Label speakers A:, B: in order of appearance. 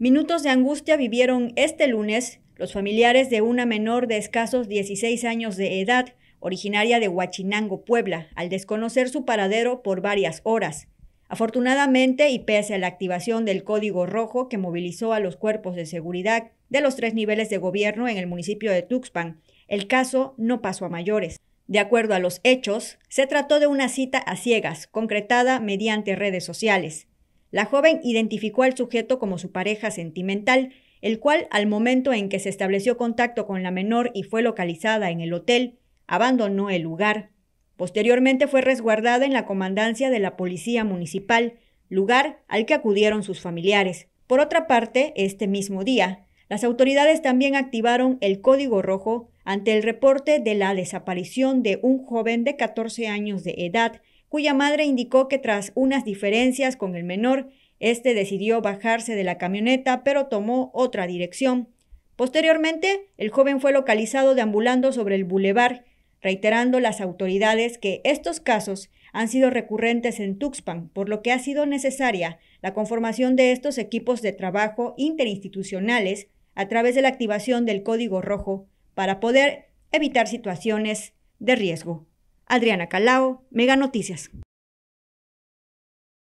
A: Minutos de angustia vivieron este lunes los familiares de una menor de escasos 16 años de edad, originaria de Huachinango, Puebla, al desconocer su paradero por varias horas. Afortunadamente, y pese a la activación del Código Rojo que movilizó a los cuerpos de seguridad de los tres niveles de gobierno en el municipio de Tuxpan, el caso no pasó a mayores. De acuerdo a los hechos, se trató de una cita a ciegas, concretada mediante redes sociales. La joven identificó al sujeto como su pareja sentimental, el cual al momento en que se estableció contacto con la menor y fue localizada en el hotel, abandonó el lugar. Posteriormente fue resguardada en la comandancia de la Policía Municipal, lugar al que acudieron sus familiares. Por otra parte, este mismo día, las autoridades también activaron el código rojo ante el reporte de la desaparición de un joven de 14 años de edad cuya madre indicó que tras unas diferencias con el menor, este decidió bajarse de la camioneta, pero tomó otra dirección. Posteriormente, el joven fue localizado deambulando sobre el bulevar, reiterando las autoridades que estos casos han sido recurrentes en Tuxpan, por lo que ha sido necesaria la conformación de estos equipos de trabajo interinstitucionales a través de la activación del Código Rojo para poder evitar situaciones de riesgo. Adriana Calao, Mega Noticias.